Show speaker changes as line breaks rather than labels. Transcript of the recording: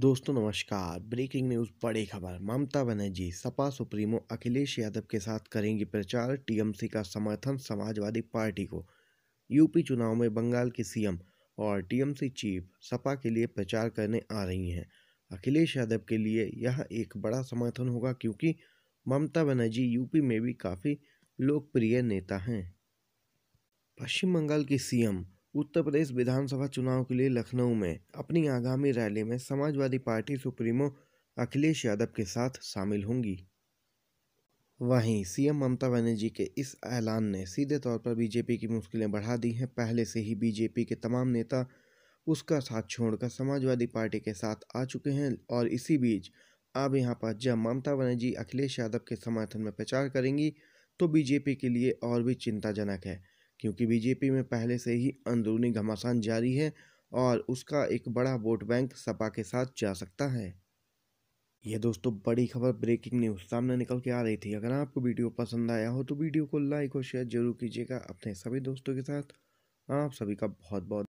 दोस्तों नमस्कार breaking news बड़ी खबर ममता बनर्जी सपा सुप्रीमो अखिलेश यादव के साथ करेंगी प्रचार टीएमसी का समर्थन समाजवादी पार्टी को यूपी चुनाव में बंगाल की सीएम और टीएमसी चीफ सपा के लिए प्रचार करने आ रही हैं अखिलेश यादव के लिए यह एक बड़ा समर्थन होगा क्योंकि ममता बनर्जी यूपी में भी काफ़ी लोकप्रिय नेता हैं पश्चिम बंगाल की सीएम उत्तर प्रदेश विधानसभा चुनाव के लिए लखनऊ में अपनी आगामी रैली में समाजवादी पार्टी सुप्रीमो अखिलेश यादव के साथ शामिल होंगी वहीं सीएम ममता बनर्जी के इस ऐलान ने सीधे तौर पर बीजेपी की मुश्किलें बढ़ा दी हैं पहले से ही बीजेपी के तमाम नेता उसका साथ छोड़कर समाजवादी पार्टी के साथ आ चुके हैं और इसी बीच अब यहाँ पर जब ममता बनर्जी अखिलेश यादव के समर्थन में प्रचार करेंगी तो बीजेपी के लिए और भी चिंताजनक है क्योंकि बीजेपी में पहले से ही अंदरूनी घमासान जारी है और उसका एक बड़ा वोट बैंक सपा के साथ जा सकता है यह दोस्तों बड़ी खबर ब्रेकिंग न्यूज सामने निकल के आ रही थी अगर आपको वीडियो पसंद आया हो तो वीडियो को लाइक और शेयर जरूर कीजिएगा अपने सभी दोस्तों के साथ आप सभी का बहुत बहुत